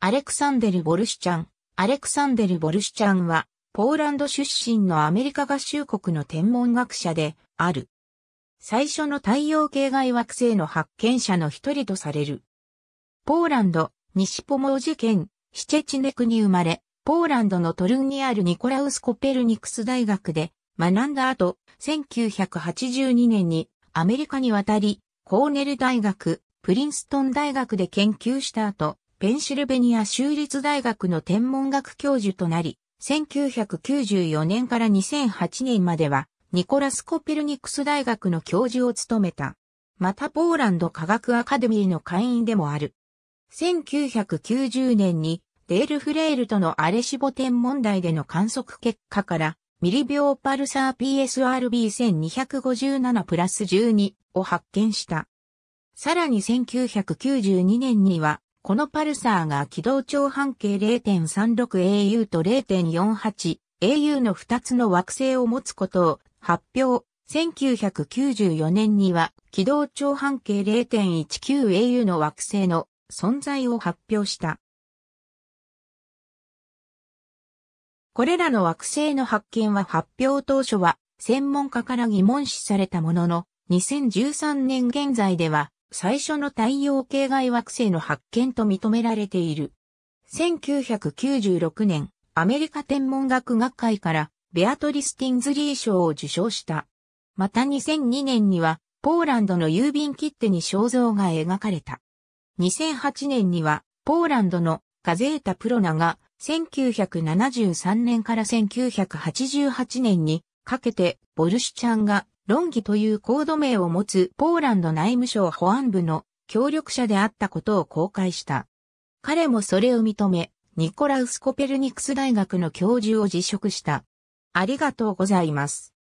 アレクサンデル・ボルシチャン。アレクサンデル・ボルシチャンは、ポーランド出身のアメリカ合衆国の天文学者である。最初の太陽系外惑星の発見者の一人とされる。ポーランド、西ポモージ県、シチェチネクに生まれ、ポーランドのトルンにあるニコラウス・コペルニクス大学で学んだ後、1982年にアメリカに渡り、コーネル大学、プリンストン大学で研究した後、ペンシルベニア州立大学の天文学教授となり、1994年から2008年までは、ニコラス・コペルニクス大学の教授を務めた。また、ポーランド科学アカデミーの会員でもある。1990年に、デール・フレールとのアレシボ天文台での観測結果から、ミリ秒パルサー PSRB1257 プラス12を発見した。さらに1992年には、このパルサーが軌道長半径 0.36au と 0.48au の2つの惑星を持つことを発表。1994年には軌道長半径 0.19au の惑星の存在を発表した。これらの惑星の発見は発表当初は専門家から疑問視されたものの、2013年現在では最初の太陽系外惑星の発見と認められている。1996年、アメリカ天文学学会からベアトリス・ティンズリー賞を受賞した。また2002年には、ポーランドの郵便切手に肖像が描かれた。2008年には、ポーランドのガゼータ・プロナが1973年から1988年にかけて、ボルシチャンが、ロンギというコード名を持つポーランド内務省保安部の協力者であったことを公開した。彼もそれを認め、ニコラウス・コペルニクス大学の教授を辞職した。ありがとうございます。